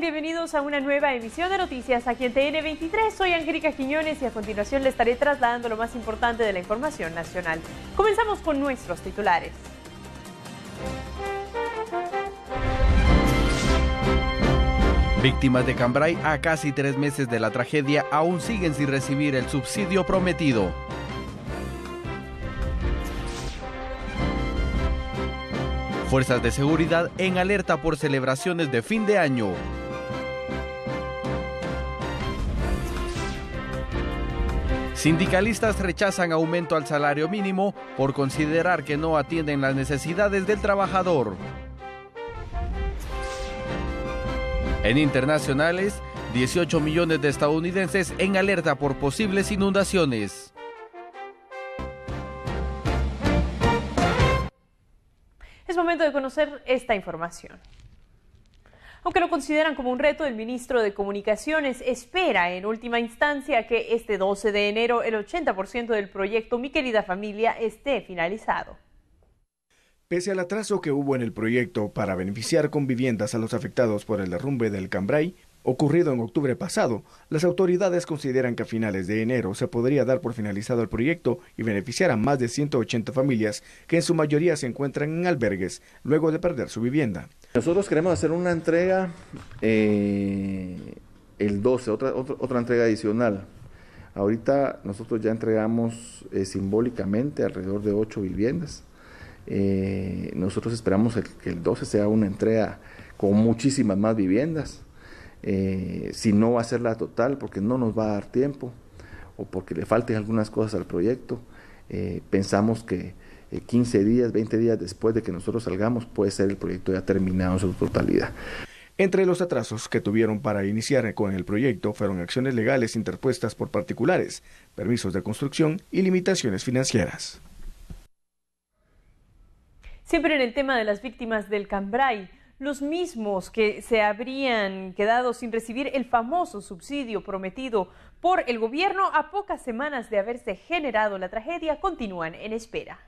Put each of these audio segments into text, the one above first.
Bienvenidos a una nueva emisión de noticias aquí en TN23. Soy Angélica Quiñones y a continuación les estaré trasladando lo más importante de la información nacional. Comenzamos con nuestros titulares. Víctimas de Cambrai a casi tres meses de la tragedia aún siguen sin recibir el subsidio prometido. Fuerzas de seguridad en alerta por celebraciones de fin de año. Sindicalistas rechazan aumento al salario mínimo por considerar que no atienden las necesidades del trabajador. En internacionales, 18 millones de estadounidenses en alerta por posibles inundaciones. Es momento de conocer esta información. Aunque lo consideran como un reto, el ministro de Comunicaciones espera en última instancia que este 12 de enero el 80% del proyecto Mi querida familia esté finalizado. Pese al atraso que hubo en el proyecto para beneficiar con viviendas a los afectados por el derrumbe del Cambrai, ocurrido en octubre pasado, las autoridades consideran que a finales de enero se podría dar por finalizado el proyecto y beneficiar a más de 180 familias que en su mayoría se encuentran en albergues luego de perder su vivienda. Nosotros queremos hacer una entrega eh, el 12, otra, otra, entrega adicional. Ahorita nosotros ya entregamos eh, simbólicamente alrededor de 8 viviendas. Eh, nosotros esperamos que el 12 sea una entrega con muchísimas más viviendas. si no va a ser la total, porque no nos va a dar tiempo o porque le falten algunas cosas al proyecto, pensamos que 15 eh, días, 20 días después de que nosotros salgamos, puede ser el proyecto ya terminado en su totalidad. Entre los atrasos que tuvieron para iniciar con el proyecto fueron acciones legales interpuestas por particulares, permisos de construcción y limitaciones financieras. Siempre en el tema de las víctimas del Cambrai, los mismos que se habrían quedado sin recibir el famoso subsidio prometido por el gobierno a pocas semanas de haberse generado la tragedia continúan en espera.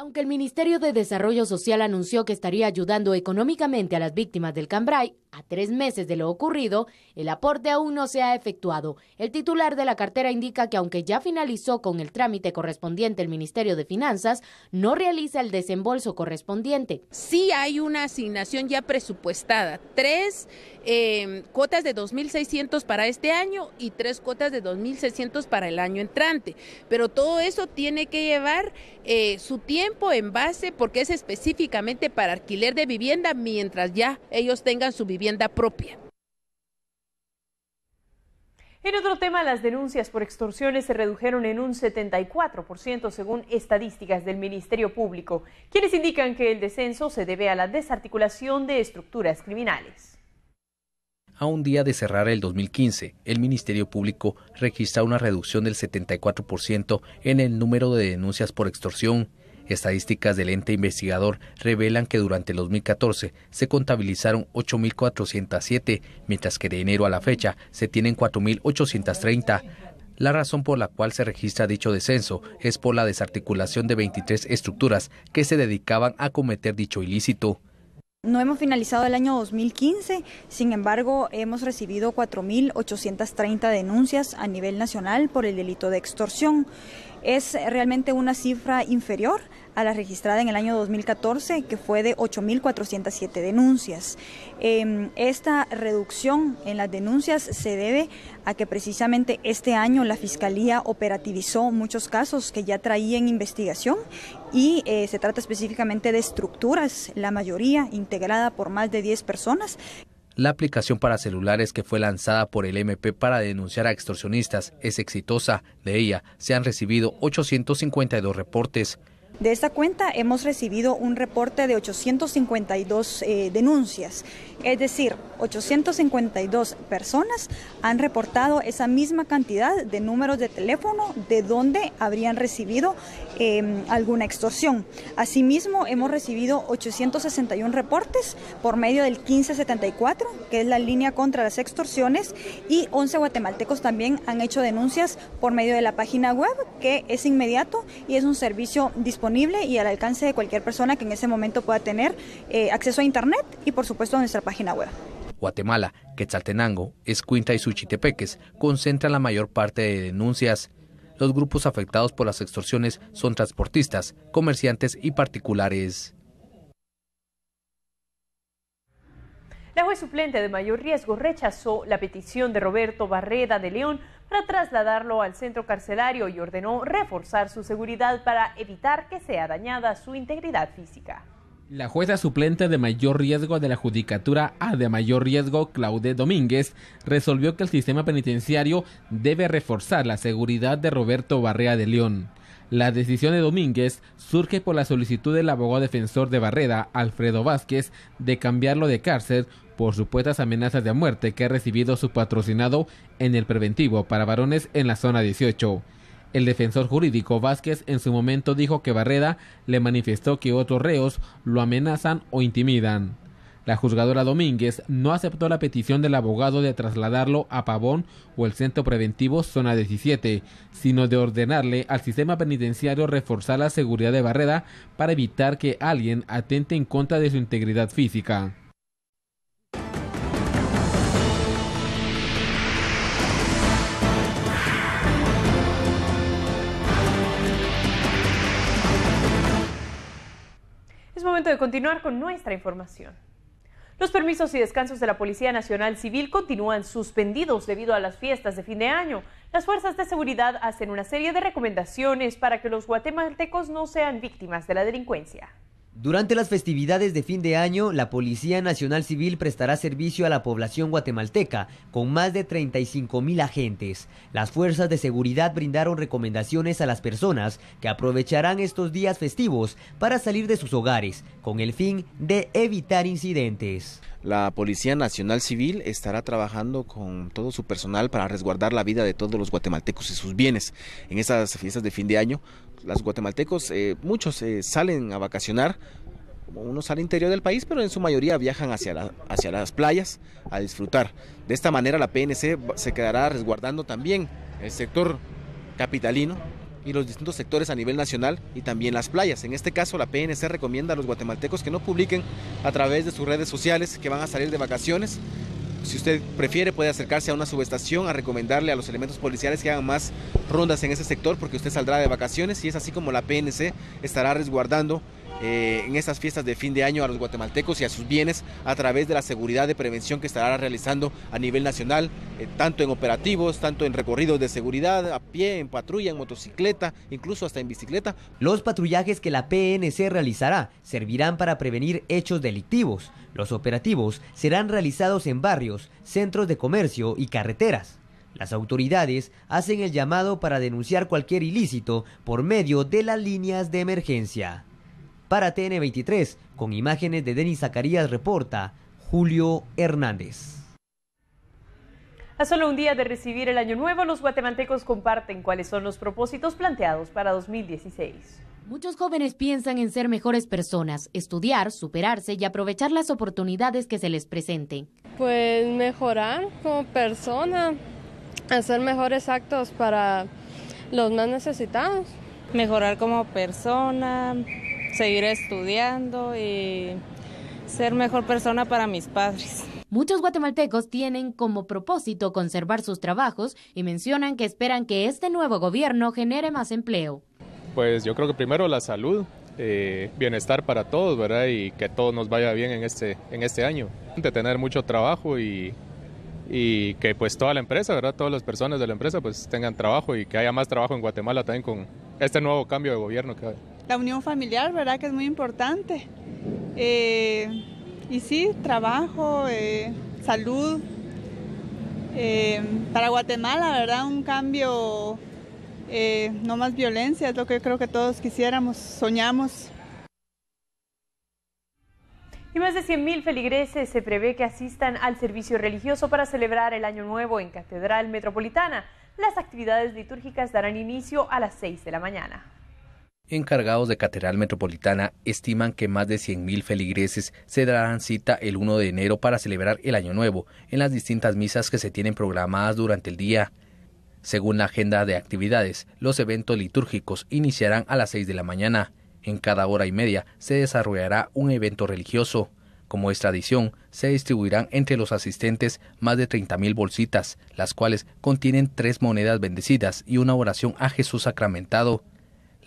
Aunque el Ministerio de Desarrollo Social anunció que estaría ayudando económicamente a las víctimas del Cambrai, a tres meses de lo ocurrido, el aporte aún no se ha efectuado. El titular de la cartera indica que aunque ya finalizó con el trámite correspondiente el Ministerio de Finanzas, no realiza el desembolso correspondiente. Sí hay una asignación ya presupuestada, tres em, cuotas de 2.600 para este año y tres cuotas de 2.600 para el año entrante. Pero todo eso tiene que llevar eh, su tiempo en base porque es específicamente para alquiler de vivienda mientras ya ellos tengan su vivienda propia. En otro tema, las denuncias por extorsiones se redujeron en un 74% según estadísticas del Ministerio Público, quienes indican que el descenso se debe a la desarticulación de estructuras criminales. A un día de cerrar el 2015, el Ministerio Público registra una reducción del 74% en el número de denuncias por extorsión, Estadísticas del ente investigador revelan que durante el 2014 se contabilizaron 8.407, mientras que de enero a la fecha se tienen 4.830. La razón por la cual se registra dicho descenso es por la desarticulación de 23 estructuras que se dedicaban a cometer dicho ilícito. No hemos finalizado el año 2015, sin embargo, hemos recibido 4.830 denuncias a nivel nacional por el delito de extorsión. Es realmente una cifra inferior a la registrada en el año 2014, que fue de 8.407 denuncias. Em, esta reducción en las denuncias se debe a que precisamente este año la Fiscalía operativizó muchos casos que ya traía en investigación y eh, se trata específicamente de estructuras, la mayoría integrada por más de 10 personas la aplicación para celulares que fue lanzada por el MP para denunciar a extorsionistas es exitosa. De ella se han recibido 852 reportes. De esta cuenta hemos recibido un reporte de 852 eh, denuncias, es decir, 852 personas han reportado esa misma cantidad de números de teléfono de donde habrían recibido Em, alguna extorsión. Asimismo, hemos recibido 861 reportes por medio del 1574, que es la línea contra las extorsiones, y 11 guatemaltecos también han hecho denuncias por medio de la página web, que es inmediato y es un servicio disponible y al alcance de cualquier persona que en ese momento pueda tener eh, acceso a Internet y, por supuesto, a nuestra página web. Guatemala, Quetzaltenango, Escuinta y Suchitepeques concentran la mayor parte de denuncias los grupos afectados por las extorsiones son transportistas, comerciantes y particulares. La juez suplente de mayor riesgo rechazó la petición de Roberto Barreda de León para trasladarlo al centro carcelario y ordenó reforzar su seguridad para evitar que sea dañada su integridad física. La jueza suplente de mayor riesgo de la Judicatura A de mayor riesgo, Claude Domínguez, resolvió que el sistema penitenciario debe reforzar la seguridad de Roberto Barrea de León. La decisión de Domínguez surge por la solicitud del abogado defensor de Barreda, Alfredo Vázquez, de cambiarlo de cárcel por supuestas amenazas de muerte que ha recibido su patrocinado en el preventivo para varones en la zona 18. El defensor jurídico Vázquez en su momento dijo que Barreda le manifestó que otros reos lo amenazan o intimidan. La juzgadora Domínguez no aceptó la petición del abogado de trasladarlo a Pavón o el centro preventivo Zona 17, sino de ordenarle al sistema penitenciario reforzar la seguridad de Barreda para evitar que alguien atente en contra de su integridad física. Es momento de continuar con nuestra información. Los permisos y descansos de la Policía Nacional Civil continúan suspendidos debido a las fiestas de fin de año. Las fuerzas de seguridad hacen una serie de recomendaciones para que los guatemaltecos no sean víctimas de la delincuencia. Durante las festividades de fin de año, la Policía Nacional Civil prestará servicio a la población guatemalteca con más de 35 mil agentes. Las fuerzas de seguridad brindaron recomendaciones a las personas que aprovecharán estos días festivos para salir de sus hogares con el fin de evitar incidentes. La Policía Nacional Civil estará trabajando con todo su personal para resguardar la vida de todos los guatemaltecos y sus bienes. En estas fiestas de fin de año, los guatemaltecos, eh, muchos eh, salen a vacacionar, unos al interior del país, pero en su mayoría viajan hacia, hacia las playas a disfrutar. De esta manera la PNC se quedará resguardando también el sector capitalino y los distintos sectores a nivel nacional y también las playas. En este caso, la PNC recomienda a los guatemaltecos que no publiquen a través de sus redes sociales que van a salir de vacaciones si usted prefiere, puede acercarse a una subestación a recomendarle a los elementos policiales que hagan más rondas en ese sector porque usted saldrá de vacaciones y es así como la PNC estará resguardando eh, en estas fiestas de fin de año a los guatemaltecos y a sus bienes a través de la seguridad de prevención que estará realizando a nivel nacional, eh, tanto en operativos, tanto en recorridos de seguridad, a pie, en patrulla, en motocicleta, incluso hasta en bicicleta. Los patrullajes que la PNC realizará servirán para prevenir hechos delictivos. Los operativos serán realizados en barrios, centros de comercio y carreteras. Las autoridades hacen el llamado para denunciar cualquier ilícito por medio de las líneas de emergencia. Para TN23, con imágenes de Denis Zacarías, reporta Julio Hernández. A solo un día de recibir el Año Nuevo, los guatemaltecos comparten cuáles son los propósitos planteados para 2016. Muchos jóvenes piensan en ser mejores personas, estudiar, superarse y aprovechar las oportunidades que se les presenten. Pues mejorar como persona, hacer mejores actos para los más necesitados. Mejorar como persona, seguir estudiando y ser mejor persona para mis padres. Muchos guatemaltecos tienen como propósito conservar sus trabajos y mencionan que esperan que este nuevo gobierno genere más empleo. Pues yo creo que primero la salud, eh, bienestar para todos, ¿verdad? Y que todo nos vaya bien en este, en este año. tener mucho trabajo y, que pues toda la empresa, ¿verdad? Todas las personas de la empresa pues tengan trabajo y que haya más trabajo en Guatemala también con este nuevo cambio de gobierno que haber la unión familiar, ¿verdad? Que es muy importante. Eh, y sí, trabajo, eh, salud. Eh, para Guatemala, ¿verdad? Un cambio, no más violencia, es lo que creo que todos quisiéramos, soñamos. Y más de mil feligreses se prevé que asistan al servicio religioso para celebrar el Año Nuevo en Catedral Metropolitana. Las actividades litúrgicas darán inicio a las 6 de la mañana. Encargados de Catedral Metropolitana estiman que más de 100.000 feligreses se darán cita el 1 de enero para celebrar el Año Nuevo en las distintas misas que se tienen programadas durante el día. Según la agenda de actividades, los eventos litúrgicos iniciarán a las 6 de la mañana. En cada hora y media se desarrollará un evento religioso. Como es tradición, se distribuirán entre los asistentes más de 30.000 bolsitas, las cuales contienen tres monedas bendecidas y una oración a Jesús sacramentado.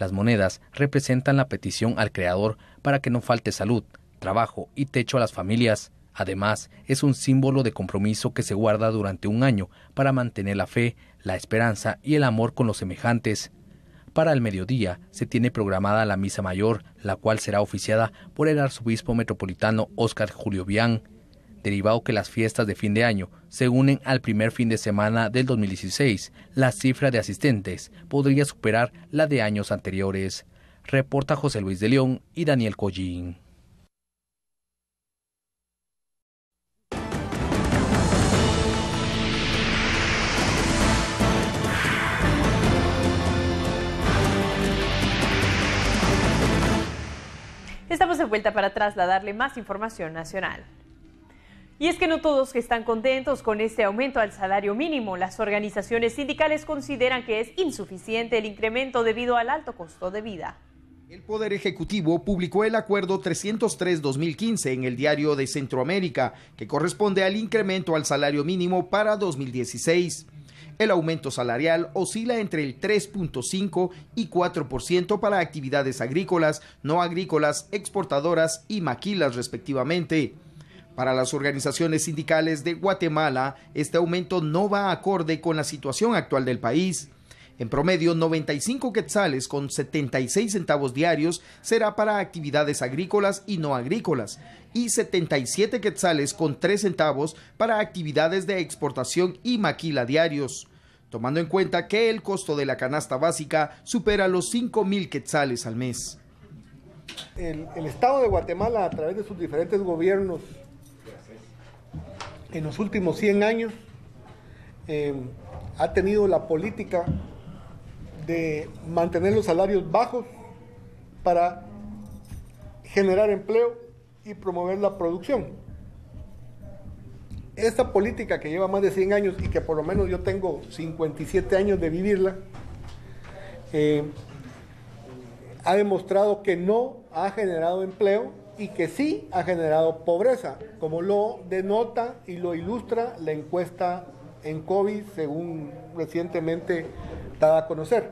Las monedas representan la petición al Creador para que no falte salud, trabajo y techo a las familias. Además, es un símbolo de compromiso que se guarda durante un año para mantener la fe, la esperanza y el amor con los semejantes. Para el mediodía se tiene programada la misa mayor, la cual será oficiada por el arzobispo metropolitano Óscar Julio Bian derivado que las fiestas de fin de año se unen al primer fin de semana del 2016, la cifra de asistentes podría superar la de años anteriores. Reporta José Luis de León y Daniel Collín. Estamos de vuelta para trasladarle más información nacional. Y es que no todos están contentos con este aumento al salario mínimo. Las organizaciones sindicales consideran que es insuficiente el incremento debido al alto costo de vida. El Poder Ejecutivo publicó el Acuerdo 303-2015 en el Diario de Centroamérica, que corresponde al incremento al salario mínimo para 2016. El aumento salarial oscila entre el 3.5 y 4% para actividades agrícolas, no agrícolas, exportadoras y maquilas respectivamente. Para las organizaciones sindicales de Guatemala, este aumento no va acorde con la situación actual del país. En promedio, 95 quetzales con 76 centavos diarios será para actividades agrícolas y no agrícolas y 77 quetzales con 3 centavos para actividades de exportación y maquila diarios, tomando en cuenta que el costo de la canasta básica supera los 5 mil quetzales al mes. El, el Estado de Guatemala, a través de sus diferentes gobiernos, en los últimos 100 años eh, ha tenido la política de mantener los salarios bajos para generar empleo y promover la producción. Esta política que lleva más de 100 años y que por lo menos yo tengo 57 años de vivirla, eh, ha demostrado que no ha generado empleo y que sí ha generado pobreza, como lo denota y lo ilustra la encuesta en COVID, según recientemente daba a conocer.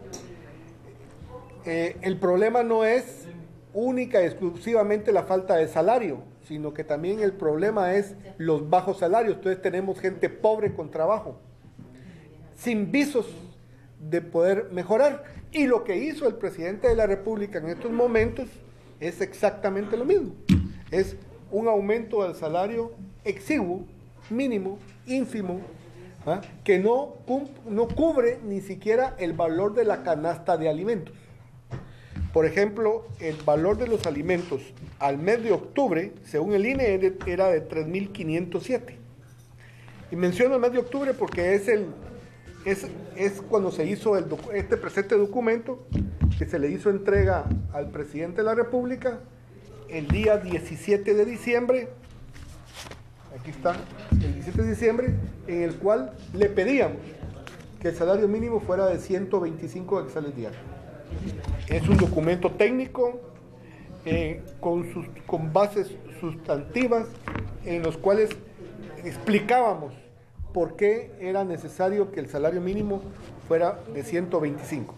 Eh, el problema no es única y exclusivamente la falta de salario, sino que también el problema es los bajos salarios. Entonces tenemos gente pobre con trabajo, sin visos de poder mejorar. Y lo que hizo el presidente de la República en estos momentos es exactamente lo mismo. Es un aumento del salario exiguo, mínimo, ínfimo, ¿ah? que no, no cubre ni siquiera el valor de la canasta de alimentos. Por ejemplo, el valor de los alimentos al mes de octubre, según el INE, era de 3.507. Y menciono el mes de octubre porque es, el, es, cuando se hizo el, este presente documento que se le hizo entrega al presidente de la República el día 17 de diciembre, aquí está, el 17 de diciembre, en el cual le pedíamos que el salario mínimo fuera de 125 hexales diarios. Es un documento técnico eh, con, sus, con bases sustantivas en los cuales explicábamos por qué era necesario que el salario mínimo fuera de 125.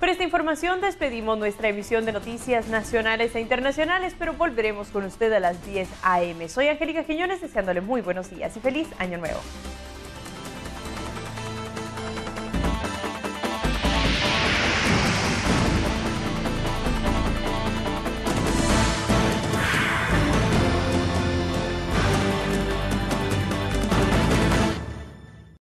Por esta información despedimos nuestra emisión de noticias nacionales e internacionales, pero volveremos con usted a las 10 a.m. Soy Angélica Quiñones, deseándole muy buenos días y feliz año nuevo.